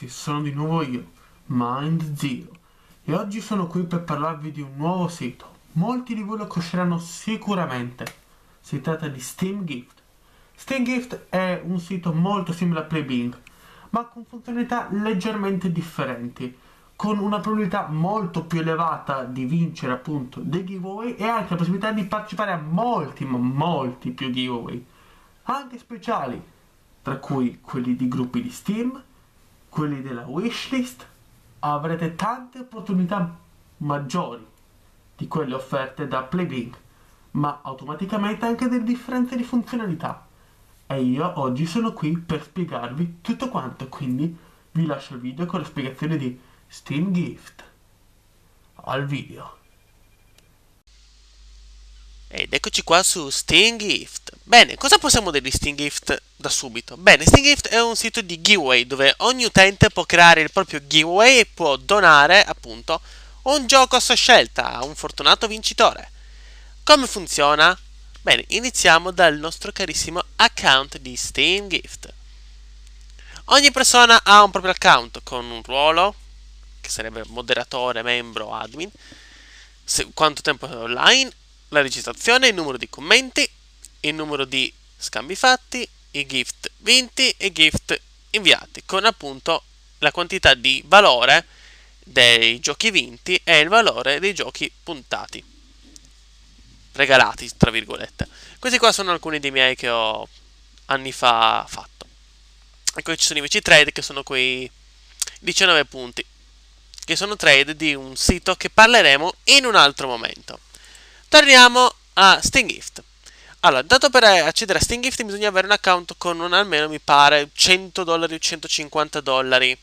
ragazzi, sono di nuovo io, Mind Zero, e oggi sono qui per parlarvi di un nuovo sito. Molti di voi lo conosceranno sicuramente. Si tratta di Steam Gift. Steam Gift è un sito molto simile a Playbing, ma con funzionalità leggermente differenti, con una probabilità molto più elevata di vincere appunto dei giveaway e anche la possibilità di partecipare a molti, ma molti più giveaway, anche speciali, tra cui quelli di gruppi di Steam quelli della wishlist, avrete tante opportunità maggiori di quelle offerte da plugin, ma automaticamente anche delle differenze di funzionalità. E io oggi sono qui per spiegarvi tutto quanto, quindi vi lascio il video con la spiegazione di Steam Gift. Al video! Ed eccoci qua su Stingift. Bene, cosa possiamo dire di Stingift da subito? Bene, Stingift è un sito di giveaway dove ogni utente può creare il proprio giveaway e può donare, appunto, un gioco a sua scelta a un fortunato vincitore. Come funziona? Bene, iniziamo dal nostro carissimo account di Stingift. Ogni persona ha un proprio account con un ruolo, che sarebbe moderatore, membro, admin, se, quanto tempo è online la registrazione, il numero di commenti, il numero di scambi fatti, i gift vinti e i gift inviati, con appunto la quantità di valore dei giochi vinti e il valore dei giochi puntati, regalati, tra virgolette. Questi qua sono alcuni dei miei che ho anni fa fatto. E Ecco, ci sono invece i trade che sono quei 19 punti, che sono trade di un sito che parleremo in un altro momento. Torniamo a Stingift. Allora, dato per accedere a Stingift bisogna avere un account con un, almeno, mi pare, 100 dollari o 150 dollari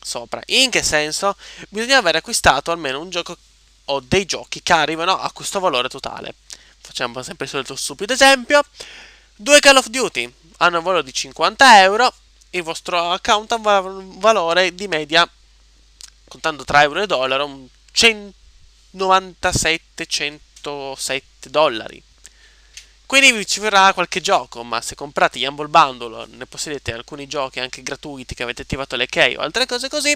sopra. In che senso? Bisogna aver acquistato almeno un gioco o dei giochi che arrivano a questo valore totale. Facciamo sempre il solito stupido esempio. Due Call of Duty hanno un valore di 50 euro, il vostro account ha un valore di media, contando tra euro e dollaro, 197, 100 7 dollari. Quindi vi ci verrà qualche gioco, ma se comprate gli Humble Bundle, ne possedete alcuni giochi anche gratuiti che avete attivato le key o altre cose così,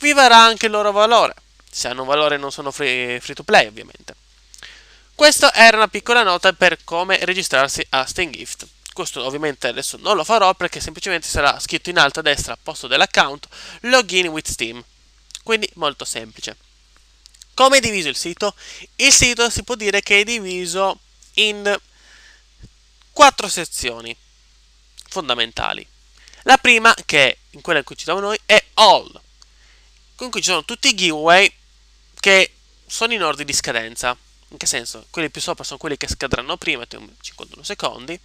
vi varrà anche il loro valore. Se hanno un valore non sono free, to play, ovviamente. Questa era una piccola nota per come registrarsi a Steam Gift. Questo ovviamente adesso non lo farò perché semplicemente sarà scritto in alto a destra al posto dell'account Login with Steam. Quindi molto semplice. Come è diviso il sito? Il sito si può dire che è diviso in quattro sezioni fondamentali. La prima, che è in quella in cui ci siamo noi, è All, con cui ci sono tutti i giveaway che sono in ordine di scadenza. In che senso? Quelli più sopra sono quelli che scadranno prima, 51 secondi.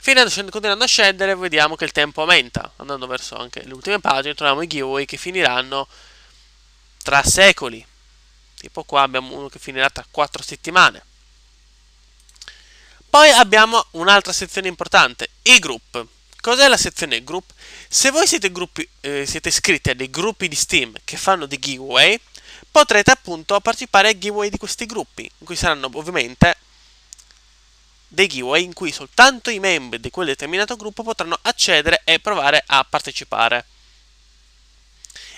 Fino a scendere, continuando a scendere, vediamo che il tempo aumenta. Andando verso anche le ultime pagine, troviamo i giveaway che finiranno tra secoli tipo qua abbiamo uno che finirà tra 4 settimane. Poi abbiamo un'altra sezione importante, i group. Cos'è la sezione group? Se voi siete, gruppi, eh, siete iscritti a dei gruppi di Steam che fanno dei giveaway, potrete appunto partecipare ai giveaway di questi gruppi, in cui saranno ovviamente dei giveaway in cui soltanto i membri di quel determinato gruppo potranno accedere e provare a partecipare.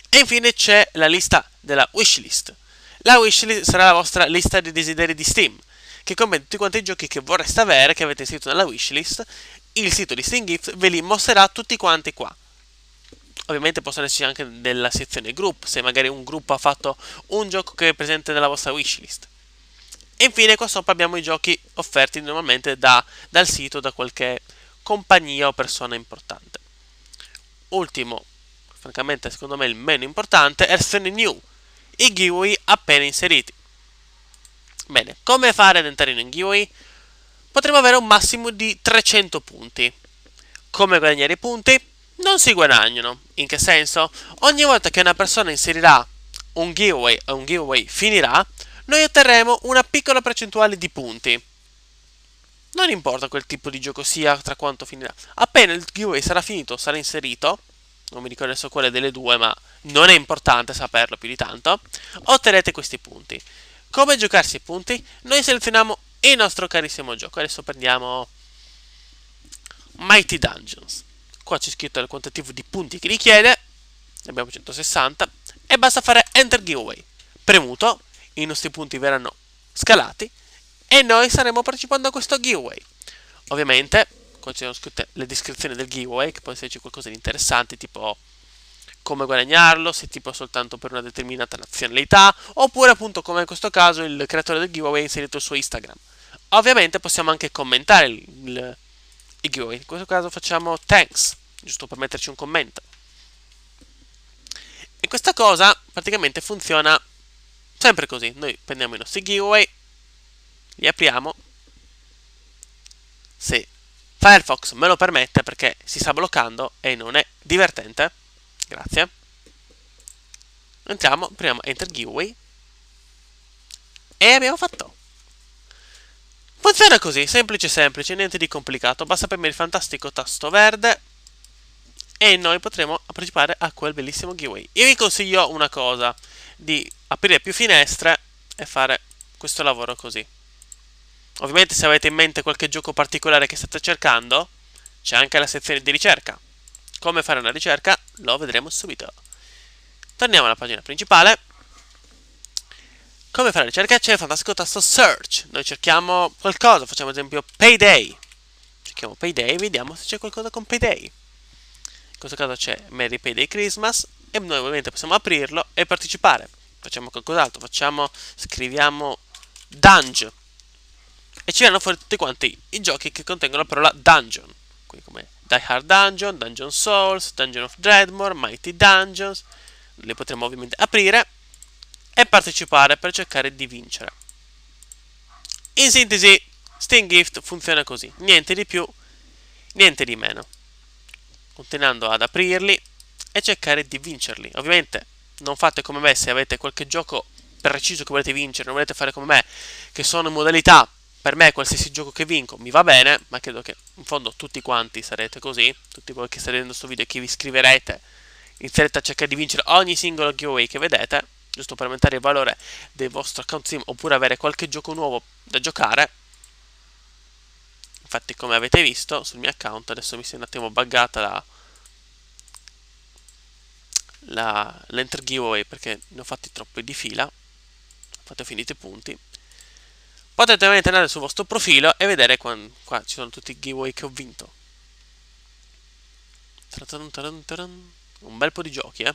E infine c'è la lista della wishlist. La wishlist sarà la vostra lista di desideri di Steam, che come tutti quanti i giochi che vorreste avere, che avete iscritto nella wishlist, il sito di Steam Gift ve li mostrerà tutti quanti qua. Ovviamente possono esserci anche nella sezione group, se magari un gruppo ha fatto un gioco che è presente nella vostra wishlist. E infine qua sopra abbiamo i giochi offerti normalmente da, dal sito, da qualche compagnia o persona importante. Ultimo, francamente secondo me il meno importante, è Sony New, i GUI appena inseriti. Bene, come fare ad entrare in un GUI? Potremmo avere un massimo di 300 punti. Come guadagnare i punti? Non si guadagnano. In che senso? Ogni volta che una persona inserirà un giveaway e un giveaway finirà, noi otterremo una piccola percentuale di punti. Non importa quel tipo di gioco sia, tra quanto finirà. Appena il giveaway sarà finito, sarà inserito, non mi ricordo adesso quale delle due, ma non è importante saperlo più di tanto, otterrete questi punti. Come giocarsi i punti? Noi selezioniamo il nostro carissimo gioco. Adesso prendiamo Mighty Dungeons. Qua c'è scritto il quantitativo di punti che richiede, ne abbiamo 160, e basta fare Enter Giveaway. Premuto, i nostri punti verranno scalati e noi saremo partecipando a questo giveaway. Ovviamente c'erano scritte le descrizioni del giveaway, che può esserci qualcosa di interessante, tipo come guadagnarlo, se tipo soltanto per una determinata nazionalità, oppure appunto come in questo caso il creatore del giveaway ha inserito su Instagram. Ovviamente possiamo anche commentare il, il, il giveaway, in questo caso facciamo thanks, giusto per metterci un commento. E questa cosa praticamente funziona sempre così, noi prendiamo i nostri giveaway, li apriamo, se Firefox me lo permette perché si sta bloccando e non è divertente. Grazie. Entriamo, apriamo Enter Giveaway. E abbiamo fatto. Funziona così, semplice semplice, niente di complicato. Basta premere il fantastico tasto verde e noi potremo partecipare a quel bellissimo giveaway. Io vi consiglio una cosa, di aprire più finestre e fare questo lavoro così. Ovviamente se avete in mente qualche gioco particolare che state cercando, c'è anche la sezione di ricerca. Come fare una ricerca lo vedremo subito. Torniamo alla pagina principale. Come fare la ricerca c'è il fantastico tasto search. Noi cerchiamo qualcosa, facciamo ad esempio payday. Cerchiamo payday vediamo se c'è qualcosa con payday. In questo caso c'è Merry Payday Christmas e noi ovviamente possiamo aprirlo e partecipare. Facciamo qualcos'altro, facciamo, scriviamo dungeon e ci verranno fuori tutti quanti i giochi che contengono la parola dungeon, quindi come Die Hard Dungeon, Dungeon Souls, Dungeon of Dreadmore, Mighty Dungeons, li potremo ovviamente aprire e partecipare per cercare di vincere. In sintesi, Steam Gift funziona così, niente di più, niente di meno, continuando ad aprirli e cercare di vincerli. Ovviamente non fate come me se avete qualche gioco preciso che volete vincere, non volete fare come me, che sono modalità per me qualsiasi gioco che vinco mi va bene, ma credo che in fondo tutti quanti sarete così, tutti voi che starete vedendo questo video e che vi iscriverete, inizierete a cercare di vincere ogni singolo giveaway che vedete, giusto per aumentare il valore del vostro account sim oppure avere qualche gioco nuovo da giocare. Infatti come avete visto sul mio account adesso mi si è un attimo buggata la, la, l'enter giveaway perché ne ho fatti troppi di fila, ho fatto finiti i punti. Potete ovviamente andare sul vostro profilo e vedere quando, qua ci sono tutti i giveaway che ho vinto. Un bel po' di giochi, eh.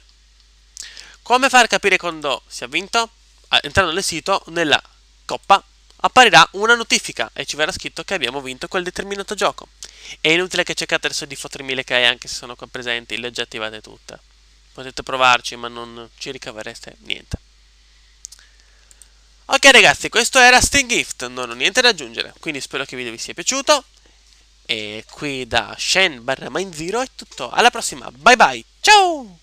Come far capire quando si ha vinto? Ah, entrando nel sito, nella coppa, apparirà una notifica e ci verrà scritto che abbiamo vinto quel determinato gioco. È inutile che cercate adesso di fottermi le CAE anche se sono qua presenti, le già attivate tutte. Potete provarci ma non ci ricavereste niente. Ok ragazzi, questo era Sting Gift, non ho niente da aggiungere, quindi spero che il video vi sia piaciuto. E qui da Shen barra Mind Zero è tutto, alla prossima, bye bye, ciao!